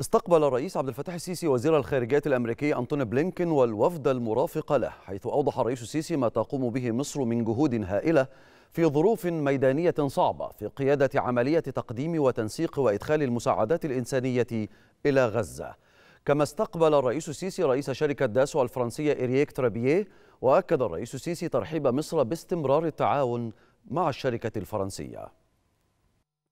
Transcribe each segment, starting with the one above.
استقبل الرئيس عبد الفتاح السيسي وزير الخارجية الأمريكي أنتوني بلينكن والوفد المرافق له حيث أوضح الرئيس السيسي ما تقوم به مصر من جهود هائلة في ظروف ميدانية صعبة في قيادة عملية تقديم وتنسيق وإدخال المساعدات الإنسانية إلى غزة كما استقبل الرئيس السيسي رئيس شركة داسو الفرنسية إرييك ترابيه وأكد الرئيس السيسي ترحيب مصر باستمرار التعاون مع الشركة الفرنسية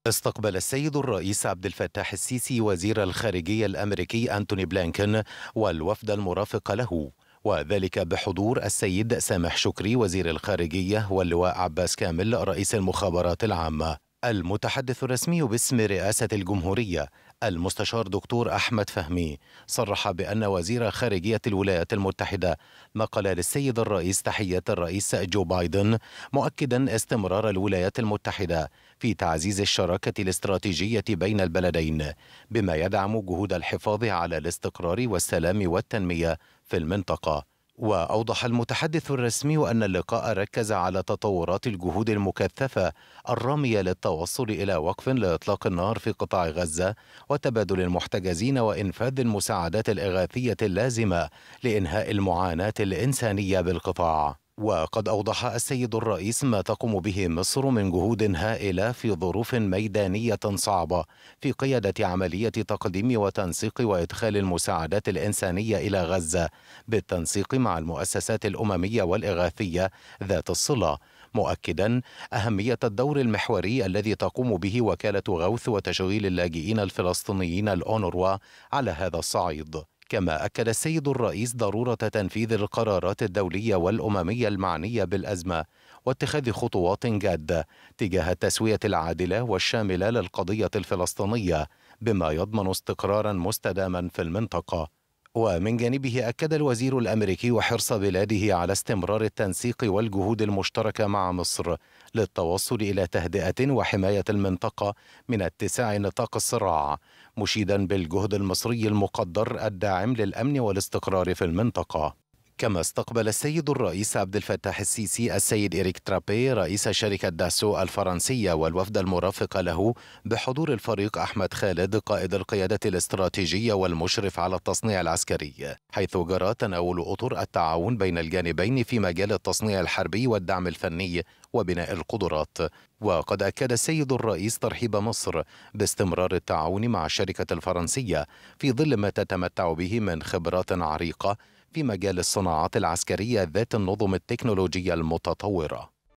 استقبل السيد الرئيس عبد الفتاح السيسي وزير الخارجية الأمريكي أنتوني بلينكن والوفد المرافق له وذلك بحضور السيد سامح شكري وزير الخارجية واللواء عباس كامل رئيس المخابرات العامة المتحدث الرسمي باسم رئاسة الجمهورية المستشار دكتور أحمد فهمي صرح بأن وزير خارجية الولايات المتحدة نقل للسيد الرئيس تحية الرئيس جو بايدن مؤكدا استمرار الولايات المتحدة في تعزيز الشراكة الاستراتيجية بين البلدين بما يدعم جهود الحفاظ على الاستقرار والسلام والتنمية في المنطقة واوضح المتحدث الرسمي ان اللقاء ركز على تطورات الجهود المكثفه الراميه للتوصل الى وقف لاطلاق النار في قطاع غزه وتبادل المحتجزين وانفاذ المساعدات الاغاثيه اللازمه لانهاء المعاناه الانسانيه بالقطاع وقد أوضح السيد الرئيس ما تقوم به مصر من جهود هائلة في ظروف ميدانية صعبة في قيادة عملية تقديم وتنسيق وإدخال المساعدات الإنسانية إلى غزة بالتنسيق مع المؤسسات الأممية والإغاثية ذات الصلة مؤكدا أهمية الدور المحوري الذي تقوم به وكالة غوث وتشغيل اللاجئين الفلسطينيين الأونروا على هذا الصعيد كما أكد السيد الرئيس ضرورة تنفيذ القرارات الدولية والأممية المعنية بالأزمة واتخاذ خطوات جادة تجاه التسوية العادلة والشاملة للقضية الفلسطينية بما يضمن استقرارا مستداما في المنطقة ومن جانبه أكد الوزير الأمريكي وحرص بلاده على استمرار التنسيق والجهود المشتركة مع مصر للتوصل إلى تهدئة وحماية المنطقة من اتساع نطاق الصراع مشيدا بالجهد المصري المقدر الداعم للأمن والاستقرار في المنطقة كما استقبل السيد الرئيس عبد الفتاح السيسي السيد إريك ترابي رئيس شركة داسو الفرنسية والوفد المرافق له بحضور الفريق أحمد خالد قائد القيادة الاستراتيجية والمشرف على التصنيع العسكري حيث جرى تناول أطر التعاون بين الجانبين في مجال التصنيع الحربي والدعم الفني وبناء القدرات وقد أكد السيد الرئيس ترحيب مصر باستمرار التعاون مع الشركة الفرنسية في ظل ما تتمتع به من خبرات عريقة في مجال الصناعات العسكرية ذات النظم التكنولوجية المتطورة